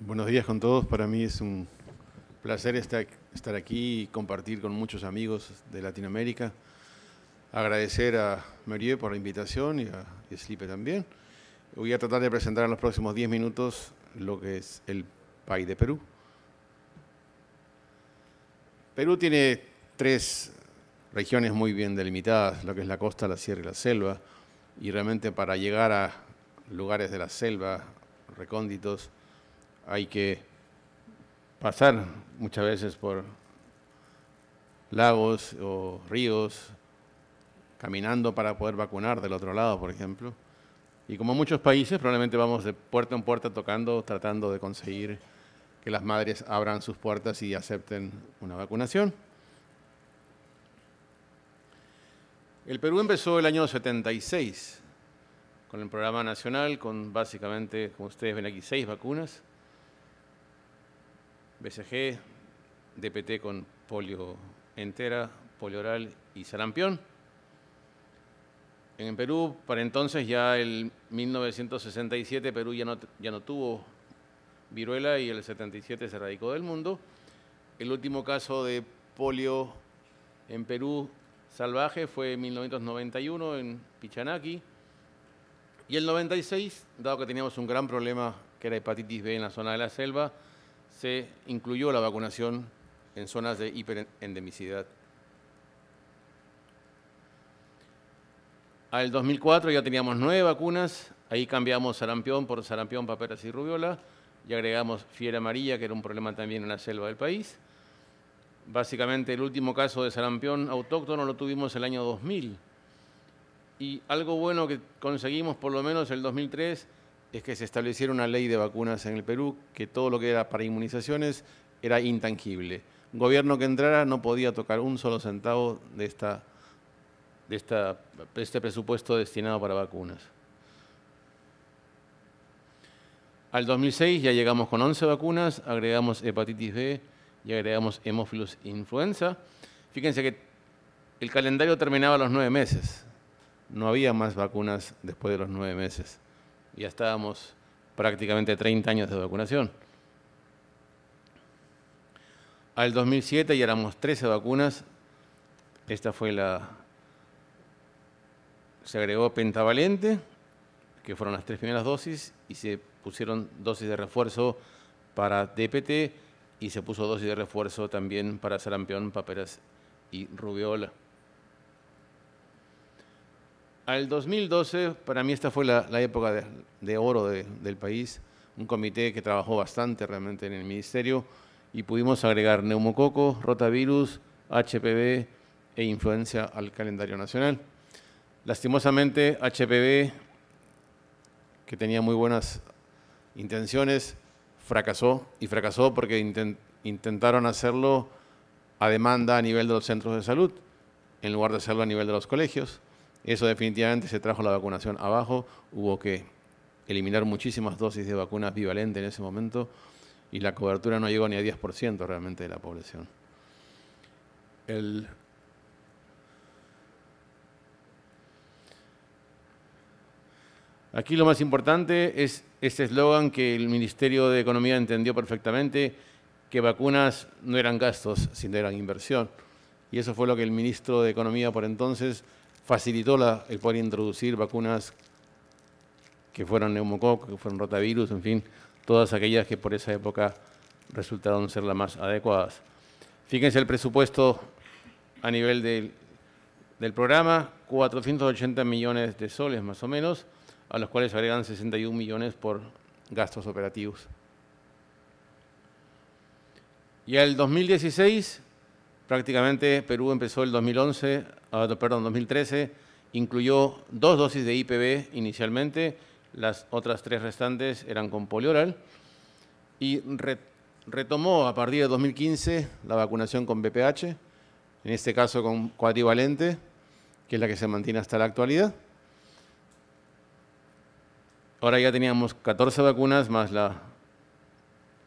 Buenos días con todos. Para mí es un placer estar aquí y compartir con muchos amigos de Latinoamérica. Agradecer a Marie por la invitación y a Slipe también. Voy a tratar de presentar en los próximos 10 minutos lo que es el país de Perú. Perú tiene tres regiones muy bien delimitadas, lo que es la costa, la sierra y la selva. Y realmente para llegar a lugares de la selva recónditos, hay que pasar muchas veces por lagos o ríos, caminando para poder vacunar del otro lado, por ejemplo. Y como muchos países, probablemente vamos de puerta en puerta tocando, tratando de conseguir que las madres abran sus puertas y acepten una vacunación. El Perú empezó el año 76 con el programa nacional, con básicamente, como ustedes ven aquí, seis vacunas. PSG, DPT con polio entera, polio oral y sarampión. En Perú, para entonces, ya el 1967, Perú ya no, ya no tuvo viruela y el 77 se radicó del mundo. El último caso de polio en Perú salvaje fue en 1991 en Pichanaki. Y el 96, dado que teníamos un gran problema que era hepatitis B en la zona de la selva, se incluyó la vacunación en zonas de hiperendemicidad. Al 2004 ya teníamos nueve vacunas, ahí cambiamos sarampión por sarampión, paperas y rubiola, y agregamos fiera amarilla, que era un problema también en la selva del país. Básicamente el último caso de sarampión autóctono lo tuvimos el año 2000. Y algo bueno que conseguimos por lo menos el 2003 es que se estableciera una ley de vacunas en el Perú, que todo lo que era para inmunizaciones era intangible. Gobierno que entrara no podía tocar un solo centavo de, esta, de, este presupuesto destinado para vacunas. Al 2006 ya llegamos con 11 vacunas, agregamos hepatitis B y agregamos hemófilos influenza. Fíjense que el calendario terminaba a los nueve meses. No había más vacunas después de los nueve meses ya estábamos prácticamente 30 años de vacunación. Al 2007 ya éramos 13 vacunas. Esta fue la... Se agregó pentavalente, que fueron las tres primeras dosis, y se pusieron dosis de refuerzo para DPT y se puso dosis de refuerzo también para sarampión, paperas y rubiola al 2012, para mí esta fue la, época de, oro del país, un comité que trabajó bastante realmente en el ministerio y pudimos agregar neumococo, rotavirus, HPV e influencia al calendario nacional. Lastimosamente, HPV, que tenía muy buenas intenciones, fracasó y fracasó porque intentaron hacerlo a demanda a nivel de los centros de salud, en lugar de hacerlo a nivel de los colegios. Eso definitivamente se trajo la vacunación abajo, hubo que eliminar muchísimas dosis de vacunas bivalentes en ese momento y la cobertura no llegó ni a 10% realmente de la población. Aquí lo más importante es este eslogan que el Ministerio de Economía entendió perfectamente, que vacunas no eran gastos, sino eran inversión. Y eso fue lo que el ministro de Economía por entonces facilitó la, el poder introducir vacunas que fueron neumococo, que fueron rotavirus, en fin, todas aquellas que por esa época resultaron ser las más adecuadas. Fíjense el presupuesto a nivel del, del programa, 480 millones de soles más o menos, a los cuales agregan 61 millones por gastos operativos. Y el 2016 Prácticamente Perú empezó el 2011, ah, perdón, 2013, incluyó dos dosis de IPV inicialmente, las otras tres restantes eran con polioral y retomó a partir de 2015 la vacunación con BPH, en este caso con cuadrivalente, que es la que se mantiene hasta la actualidad. Ahora ya teníamos 14 vacunas más la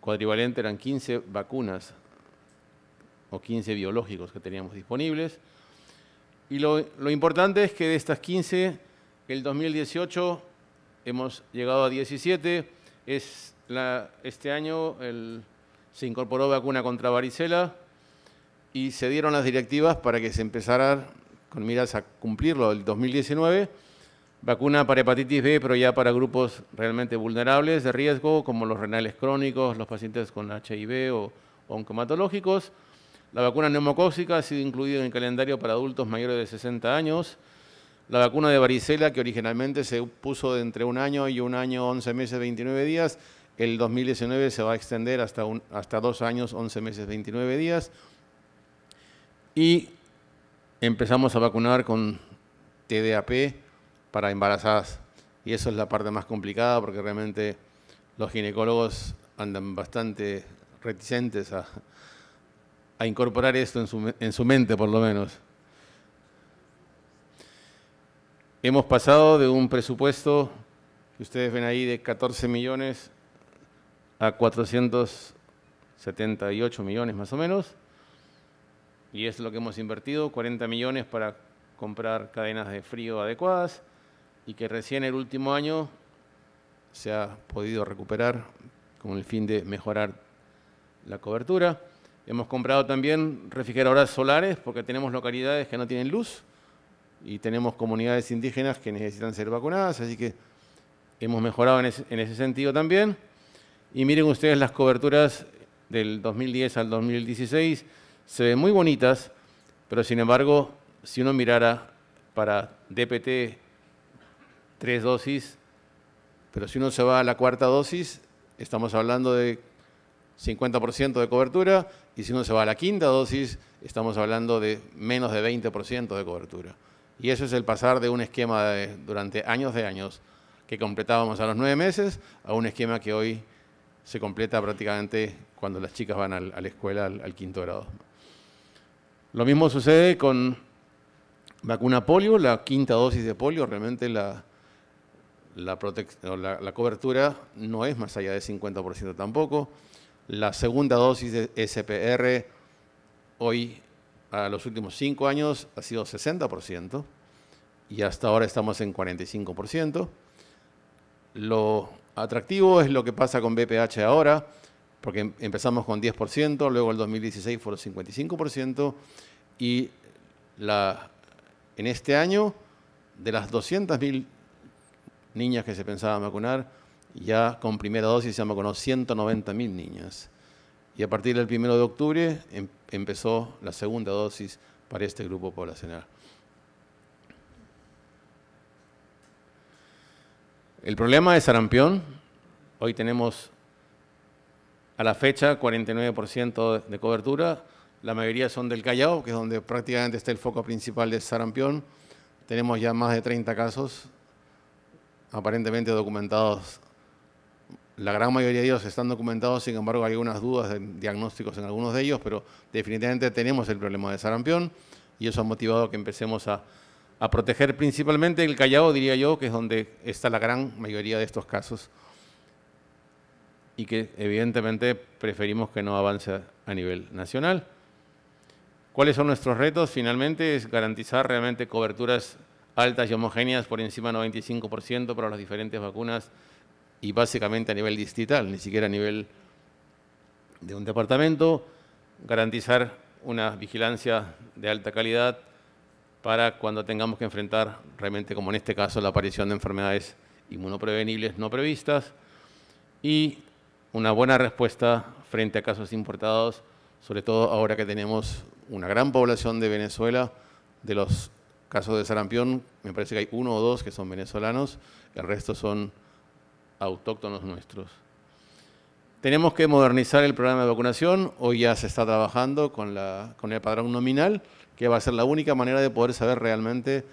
cuadrivalente, eran 15 vacunas o 15 biológicos que teníamos disponibles. Y lo, importante es que de estas 15, el 2018 hemos llegado a 17. Es este año se incorporó vacuna contra varicela y se dieron las directivas para que se empezara con miras a cumplirlo el 2019. Vacuna para hepatitis B, pero ya para grupos realmente vulnerables de riesgo, como los renales crónicos, los pacientes con HIV o oncomatológicos la vacuna neumocócica ha sido incluida en el calendario para adultos mayores de 60 años. La vacuna de varicela, que originalmente se puso de entre un año y un año 11 meses 29 días, el 2019 se va a extender hasta, hasta dos años 11 meses 29 días. Y empezamos a vacunar con TDAP para embarazadas. Y eso es la parte más complicada porque realmente los ginecólogos andan bastante reticentes a, a incorporar esto en su, en su mente por lo menos. Hemos pasado de un presupuesto que ustedes ven ahí de 14 millones a 478 millones más o menos. Y es lo que hemos invertido, 40 millones para comprar cadenas de frío adecuadas y que recién el último año se ha podido recuperar con el fin de mejorar la cobertura. Hemos comprado también refrigeradoras solares porque tenemos localidades que no tienen luz y tenemos comunidades indígenas que necesitan ser vacunadas, así que hemos mejorado en ese, en ese sentido también. Y miren ustedes las coberturas del 2010 al 2016, se ven muy bonitas, pero sin embargo, si uno mirara para DPT tres dosis, pero si uno se va a la cuarta dosis, estamos hablando de 50% de cobertura, y si uno se va a la quinta dosis, estamos hablando de menos de 20% de cobertura. Y eso es el pasar de un esquema durante años de años que completábamos a los nueve meses a un esquema que hoy se completa prácticamente cuando las chicas van a la escuela al, quinto grado. Lo mismo sucede con vacuna polio, la quinta dosis de polio, realmente la, cobertura no es más allá de 50% tampoco la segunda dosis de SPR hoy a los últimos cinco años ha sido 60% y hasta ahora estamos en 45%. Lo atractivo es lo que pasa con BPH ahora, porque empezamos con 10%, luego el 2016 el 55% y en este año de las 200.000 niñas que se pensaban vacunar, ya con primera dosis se vacunado 190.000 niñas. Y a partir del 1 de octubre em, empezó la segunda dosis para este grupo poblacional. El problema es sarampión. Hoy tenemos a la fecha 49% de cobertura. La mayoría son del Callao, que es donde prácticamente está el foco principal de sarampión. Tenemos ya más de 30 casos aparentemente documentados la gran mayoría de ellos están documentados, sin embargo hay algunas dudas de diagnósticos en algunos de ellos, pero definitivamente tenemos el problema de sarampión y eso ha motivado que empecemos a, a proteger principalmente el Callao, diría yo, que es donde está la gran mayoría de estos casos y que evidentemente preferimos que no avance a nivel nacional. ¿Cuáles son nuestros retos? Finalmente es garantizar realmente coberturas altas y homogéneas por encima del 95% para las diferentes vacunas y básicamente a nivel distrital, ni siquiera a nivel de un departamento, garantizar una vigilancia de alta calidad para cuando tengamos que enfrentar realmente, como en este caso, la aparición de enfermedades inmunoprevenibles no previstas y una buena respuesta frente a casos importados, sobre todo ahora que tenemos una gran población de Venezuela, de los casos de sarampión, me parece que hay uno o dos que son venezolanos, el resto son autóctonos nuestros. Tenemos que modernizar el programa de vacunación. Hoy ya se está trabajando con, la, con el padrón nominal, que va a ser la única manera de poder saber realmente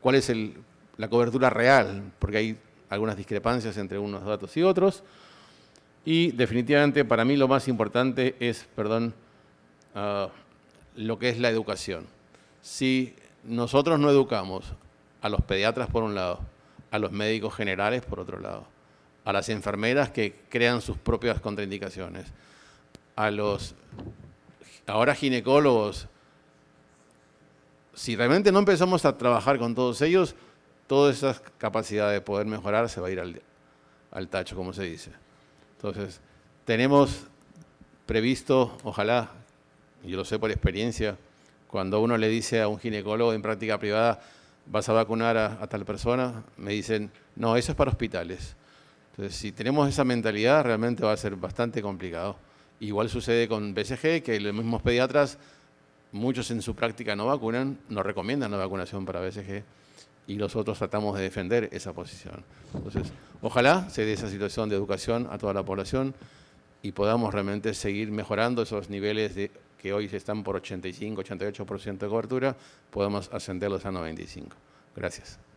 cuál es la cobertura real, porque hay algunas discrepancias entre unos datos y otros. Y definitivamente para mí lo más importante es, perdón, ah, lo que es la educación. Si nosotros no educamos a los pediatras por un lado, a los médicos generales, por otro lado, a las enfermeras que crean sus propias contraindicaciones, a los ahora ginecólogos. Si realmente no empezamos a trabajar con todos ellos, toda esa capacidad de poder mejorar se va a ir al, tacho, como se dice. Entonces, tenemos previsto, ojalá, yo lo sé por experiencia, cuando uno le dice a un ginecólogo en práctica privada, vas a vacunar a, tal persona, me dicen, no, eso es para hospitales. Entonces, si tenemos esa mentalidad, realmente va a ser bastante complicado. Igual sucede con BCG, que los mismos pediatras, muchos en su práctica no vacunan, no recomiendan la vacunación para BCG y nosotros tratamos de defender esa posición. Entonces, ojalá se dé esa situación de educación a toda la población y podamos realmente seguir mejorando esos niveles de que hoy están por 85, 88% de cobertura, podemos ascenderlos a 95. Gracias.